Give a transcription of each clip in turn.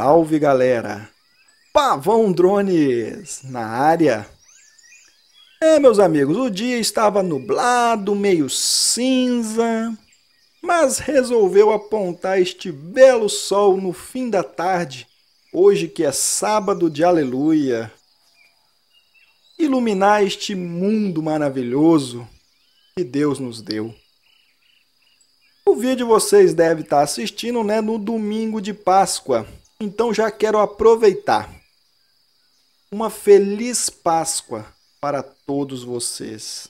Salve galera! Pavão Drones na área! É, meus amigos, o dia estava nublado, meio cinza, mas resolveu apontar este belo sol no fim da tarde, hoje que é sábado de aleluia. Iluminar este mundo maravilhoso que Deus nos deu. O vídeo vocês devem estar assistindo né, no domingo de Páscoa, então já quero aproveitar. Uma feliz Páscoa para todos vocês.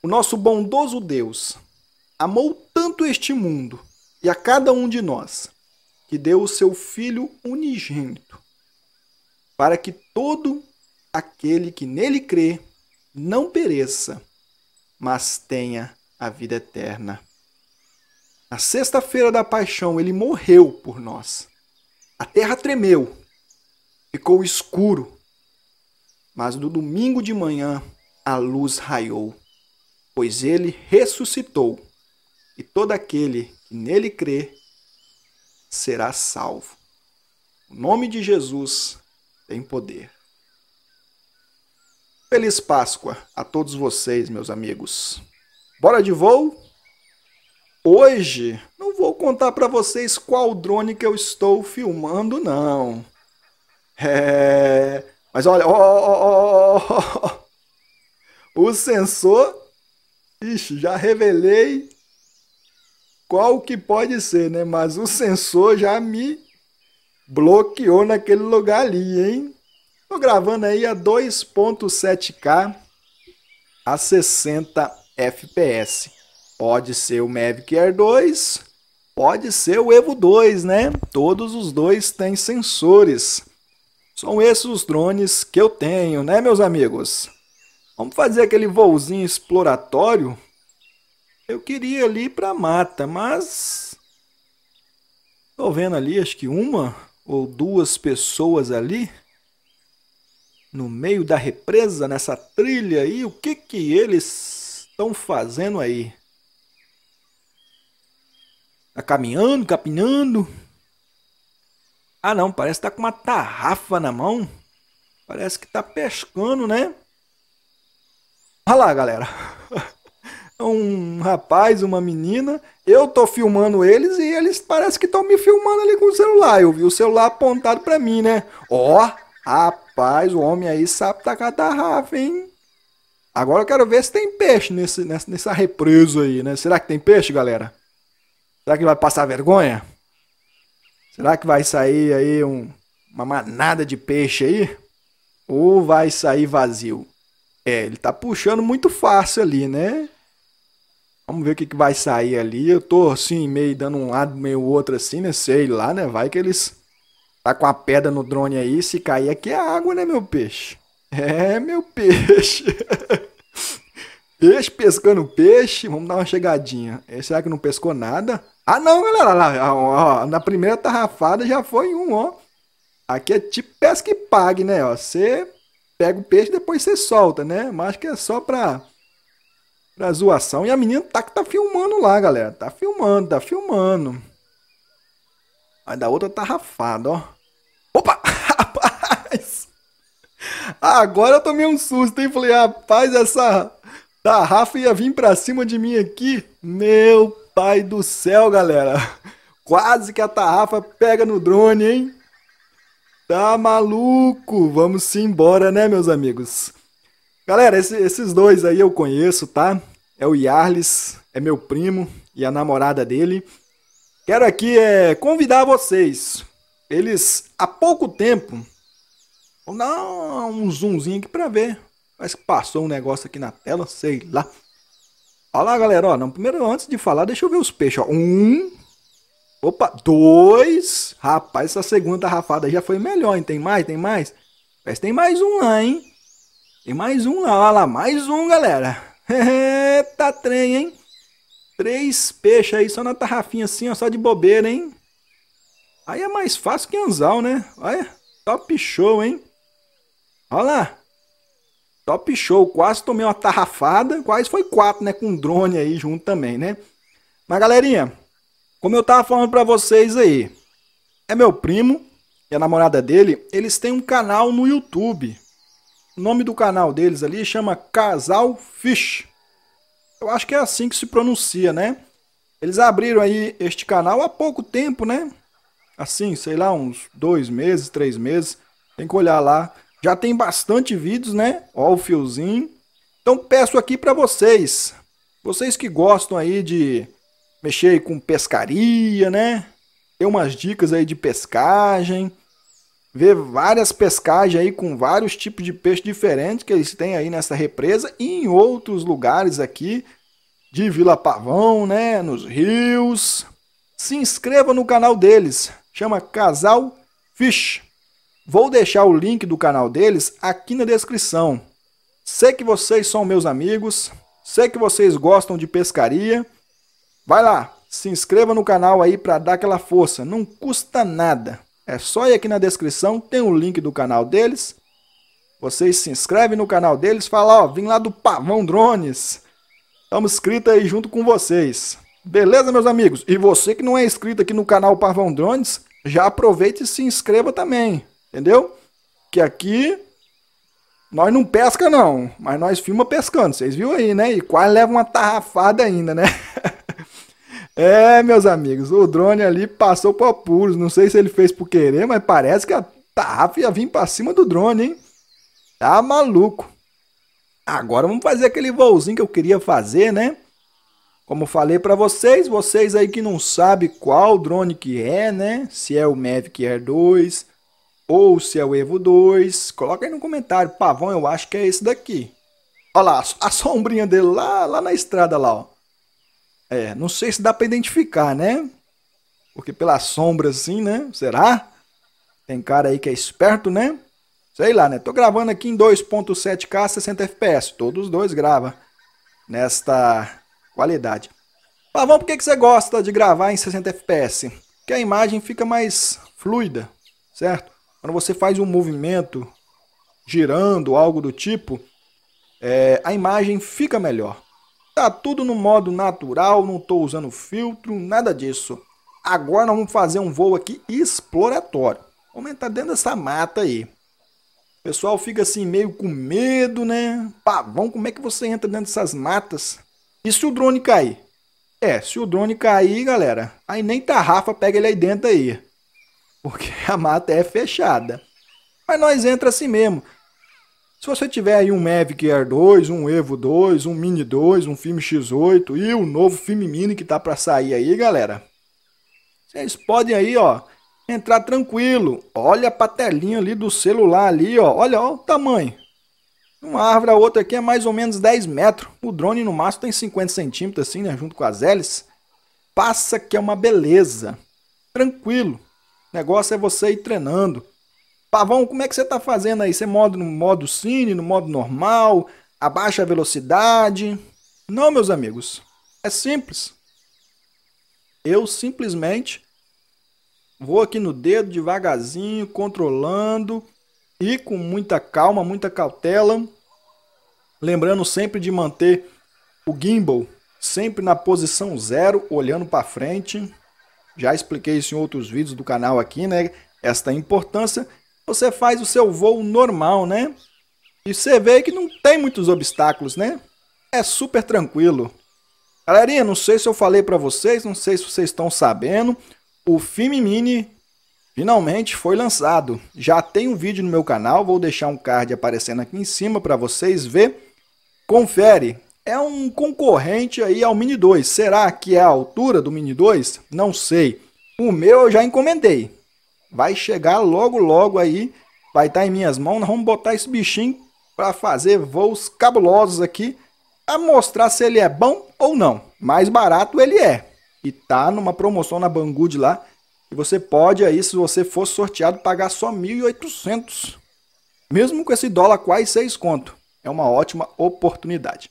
O nosso bondoso Deus amou tanto este mundo e a cada um de nós que deu o seu Filho unigênito, para que todo aquele que nele crê não pereça, mas tenha a vida eterna. Na sexta-feira da paixão, ele morreu por nós a terra tremeu, ficou escuro, mas no domingo de manhã a luz raiou, pois ele ressuscitou, e todo aquele que nele crê será salvo. O nome de Jesus tem poder. Feliz Páscoa a todos vocês, meus amigos. Bora de voo? Hoje não vou contar para vocês qual drone que eu estou filmando, não. É... Mas olha, ó, ó, ó, o sensor, ixi, já revelei qual que pode ser, né? Mas o sensor já me bloqueou naquele lugar ali, hein? Tô gravando aí a 2.7K a 60 FPS. Pode ser o Mavic Air 2, pode ser o Evo 2, né? Todos os dois têm sensores. São esses os drones que eu tenho, né, meus amigos? Vamos fazer aquele voozinho exploratório? Eu queria ali para mata, mas tô vendo ali, acho que uma ou duas pessoas ali no meio da represa, nessa trilha aí, o que que eles estão fazendo aí? Tá caminhando, capinhando. Ah não, parece que tá com uma tarrafa na mão. Parece que tá pescando, né? Olha lá, galera. um rapaz, uma menina. Eu tô filmando eles e eles parece que estão me filmando ali com o celular. Eu vi o celular apontado para mim, né? Ó, oh, rapaz, o homem aí sabe tacar tá tarrafa, hein? Agora eu quero ver se tem peixe nesse, nessa, nessa represa aí, né? Será que tem peixe, galera? Será que vai passar vergonha? Será que vai sair aí um, uma manada de peixe aí? Ou vai sair vazio? É, ele tá puxando muito fácil ali, né? Vamos ver o que, que vai sair ali. Eu tô assim, meio dando um lado, meio outro assim, né? Sei lá, né? Vai que eles tá com a pedra no drone aí. Se cair aqui é água, né, meu peixe? É, meu peixe. Peixe pescando peixe, vamos dar uma chegadinha. É, será que não pescou nada? Ah não, galera, lá, ó, na primeira tarrafada já foi um, ó. Aqui é tipo pesca e pague, né? você pega o peixe depois você solta, né? Mas que é só pra, pra zoação. E a menina tá que tá filmando lá, galera. Tá filmando, tá filmando. Aí da outra tarrafada, ó. Opa! Rapaz! Agora eu tomei um susto, hein? Falei, rapaz, essa Tarrafa Rafa ia vir pra cima de mim aqui. Meu pai do céu, galera. Quase que a tarrafa pega no drone, hein? Tá maluco? Vamos -se embora, né, meus amigos? Galera, esse, esses dois aí eu conheço, tá? É o Yarlis, é meu primo e a namorada dele. Quero aqui é, convidar vocês. Eles, há pouco tempo, vou dar um zoomzinho aqui pra ver mas passou um negócio aqui na tela, sei lá. Olha lá, galera, ó. Não, primeiro, antes de falar, deixa eu ver os peixes, ó. Um. Opa, dois. Rapaz, essa segunda rafada já foi melhor, hein? Tem mais, tem mais? Parece que tem mais um lá, hein? Tem mais um lá, olha lá. Mais um, galera. Eita, trem, hein? Três peixes aí, só na tarrafinha assim, ó, só de bobeira, hein? Aí é mais fácil que anzal, né? Olha, top show, hein? Olha lá. Top show, quase tomei uma tarrafada, quase foi quatro, né? Com drone aí junto também, né? Mas galerinha, como eu tava falando pra vocês aí, é meu primo e a namorada dele, eles têm um canal no YouTube. O nome do canal deles ali chama Casal Fish. Eu acho que é assim que se pronuncia, né? Eles abriram aí este canal há pouco tempo, né? Assim, sei lá, uns dois meses, três meses. Tem que olhar lá já tem bastante vídeos, né? Ó o fiozinho. Então peço aqui para vocês, vocês que gostam aí de mexer com pescaria, né? Ter umas dicas aí de pescagem, ver várias pescagens aí com vários tipos de peixe diferentes que eles têm aí nessa represa e em outros lugares aqui de Vila Pavão, né? Nos rios. Se inscreva no canal deles. Chama Casal Fish. Vou deixar o link do canal deles aqui na descrição. Sei que vocês são meus amigos, sei que vocês gostam de pescaria. Vai lá, se inscreva no canal aí para dar aquela força, não custa nada. É só ir aqui na descrição, tem o link do canal deles. Vocês se inscrevem no canal deles, fala, ó, vim lá do Pavão Drones. Estamos inscritos aí junto com vocês. Beleza, meus amigos? E você que não é inscrito aqui no canal Pavão Drones, já aproveita e se inscreva também. Entendeu? Que aqui nós não pesca não, mas nós filma pescando, vocês viram aí, né? E quase leva uma tarrafada ainda, né? é, meus amigos, o drone ali passou por apuros, não sei se ele fez por querer, mas parece que a tarrafa ia vir para cima do drone, hein? Tá maluco. Agora vamos fazer aquele voozinho que eu queria fazer, né? Como falei para vocês, vocês aí que não sabe qual drone que é, né? Se é o Mavic Air 2, ou se é o Evo 2. Coloca aí no comentário, pavão, eu acho que é esse daqui. Olha lá, a sombrinha dele lá, lá na estrada lá, ó. É, não sei se dá para identificar, né? Porque pela sombra assim, né? Será? Tem cara aí que é esperto, né? Sei lá, né? Tô gravando aqui em 2.7K 60 FPS. Todos os dois grava nesta qualidade. Pavão, por que, que você gosta de gravar em 60 FPS? Que a imagem fica mais fluida, certo? Quando você faz um movimento girando, algo do tipo, é, a imagem fica melhor. Tá tudo no modo natural, não estou usando filtro, nada disso. Agora vamos fazer um voo aqui exploratório. Vamos entrar dentro dessa mata aí. O pessoal fica assim meio com medo, né? Pavão, como é que você entra dentro dessas matas? E se o drone cair? É, se o drone cair, galera, aí nem tarrafa pega ele aí dentro aí porque a mata é fechada. Mas nós entra assim mesmo. Se você tiver aí um Mavic Air 2, um Evo 2, um Mini 2, um Film X8 e o novo Film Mini que tá para sair aí, galera. Vocês podem aí, ó, entrar tranquilo. Olha a telinha ali do celular ali, ó. Olha, o tamanho. Uma árvore a outra aqui é mais ou menos 10 metros. O drone no máximo tem 50 centímetros assim, né, junto com as hélices. Passa que é uma beleza. Tranquilo. O negócio é você ir treinando. Pavão, como é que você está fazendo aí? Você modo no modo cine, no modo normal, abaixa a velocidade? Não, meus amigos. É simples. Eu simplesmente vou aqui no dedo devagarzinho, controlando e com muita calma, muita cautela. Lembrando sempre de manter o gimbal sempre na posição zero, olhando para frente já expliquei isso em outros vídeos do canal aqui, né? Esta importância. Você faz o seu voo normal, né? E você vê que não tem muitos obstáculos, né? É super tranquilo. Galerinha, não sei se eu falei para vocês, não sei se vocês estão sabendo, o Film Mini finalmente foi lançado. Já tem um vídeo no meu canal, vou deixar um card aparecendo aqui em cima para vocês ver. Confere, é um concorrente aí ao Mini 2. Será que é a altura do Mini 2? Não sei. O meu eu já encomendei. Vai chegar logo logo aí, vai estar tá em minhas mãos. Nós vamos botar esse bichinho para fazer voos cabulosos aqui, a mostrar se ele é bom ou não. Mais barato ele é. E tá numa promoção na Banggood lá, e você pode aí, se você for sorteado, pagar só 1.800. Mesmo com esse dólar quase 6 conto. É uma ótima oportunidade.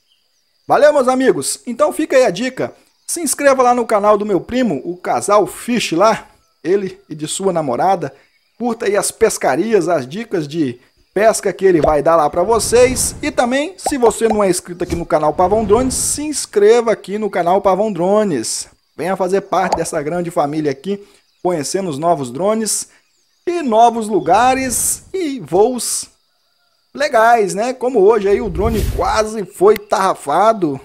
Valeu, meus amigos! Então fica aí a dica. Se inscreva lá no canal do meu primo, o casal Fish lá, ele e de sua namorada. Curta aí as pescarias, as dicas de pesca que ele vai dar lá para vocês. E também, se você não é inscrito aqui no canal Pavão Drones, se inscreva aqui no canal Pavão Drones. Venha fazer parte dessa grande família aqui, conhecendo os novos drones e novos lugares e voos legais, né? Como hoje aí o drone quase foi tarrafado.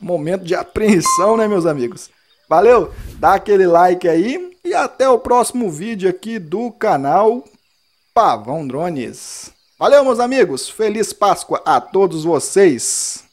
Momento de apreensão, né, meus amigos? Valeu, dá aquele like aí e até o próximo vídeo aqui do canal Pavão Drones. Valeu, meus amigos. Feliz Páscoa a todos vocês.